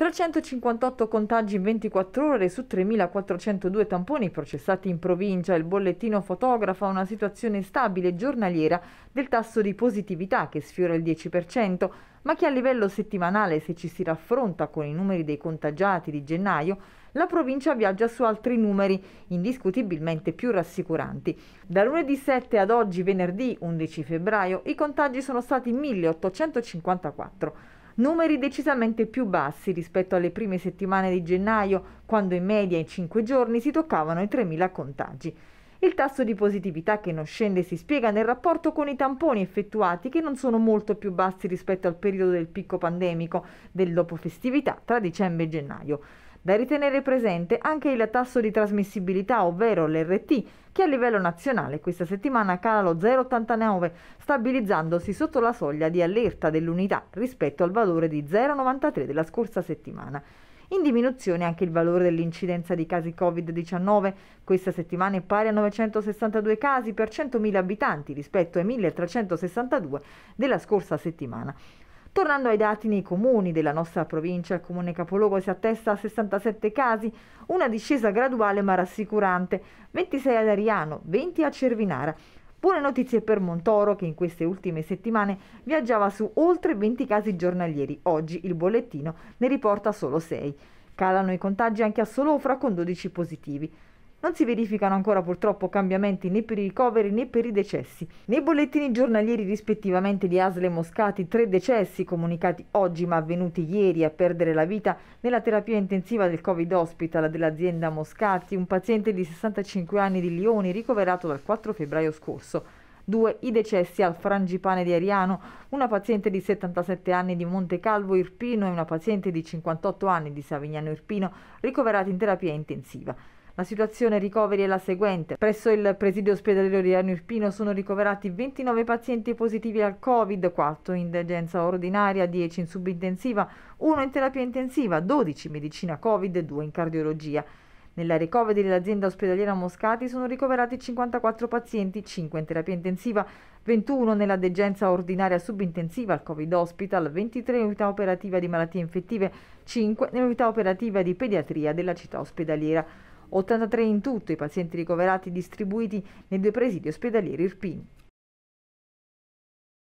358 contagi in 24 ore su 3.402 tamponi processati in provincia. Il bollettino fotografa una situazione stabile giornaliera del tasso di positività che sfiora il 10%, ma che a livello settimanale, se ci si raffronta con i numeri dei contagiati di gennaio, la provincia viaggia su altri numeri indiscutibilmente più rassicuranti. Da lunedì 7 ad oggi, venerdì 11 febbraio, i contagi sono stati 1.854 numeri decisamente più bassi rispetto alle prime settimane di gennaio, quando in media in 5 giorni si toccavano i 3.000 contagi. Il tasso di positività che non scende si spiega nel rapporto con i tamponi effettuati che non sono molto più bassi rispetto al periodo del picco pandemico del dopo festività tra dicembre e gennaio. Da ritenere presente anche il tasso di trasmissibilità, ovvero l'RT, che a livello nazionale questa settimana cala lo 0,89, stabilizzandosi sotto la soglia di allerta dell'unità rispetto al valore di 0,93 della scorsa settimana. In diminuzione anche il valore dell'incidenza di casi Covid-19, questa settimana è pari a 962 casi per 100.000 abitanti rispetto ai 1.362 della scorsa settimana. Tornando ai dati nei comuni della nostra provincia, il comune capoluogo si attesta a 67 casi, una discesa graduale ma rassicurante, 26 ad Ariano, 20 a Cervinara. Buone notizie per Montoro che in queste ultime settimane viaggiava su oltre 20 casi giornalieri, oggi il bollettino ne riporta solo 6. Calano i contagi anche a Solofra con 12 positivi non si verificano ancora purtroppo cambiamenti né per i ricoveri né per i decessi. Nei bollettini giornalieri rispettivamente di Asle e Moscati, tre decessi comunicati oggi ma avvenuti ieri a perdere la vita nella terapia intensiva del Covid Hospital dell'azienda Moscati, un paziente di 65 anni di Lioni ricoverato dal 4 febbraio scorso. Due I decessi al frangipane di Ariano, una paziente di 77 anni di Montecalvo Irpino e una paziente di 58 anni di Savignano Irpino ricoverati in terapia intensiva. La situazione ricoveri è la seguente. Presso il presidio ospedaliero di Anirpino sono ricoverati 29 pazienti positivi al Covid, 4 in degenza ordinaria, 10 in subintensiva, 1 in terapia intensiva, 12 in medicina Covid e 2 in cardiologia. Nella recovery dell'azienda ospedaliera Moscati sono ricoverati 54 pazienti, 5 in terapia intensiva, 21 nella degenza ordinaria subintensiva al Covid Hospital, 23 in unità operativa di malattie infettive, 5 nell'unità operativa di pediatria della città ospedaliera. 83 in tutto i pazienti ricoverati distribuiti nei due presidi ospedalieri irpini.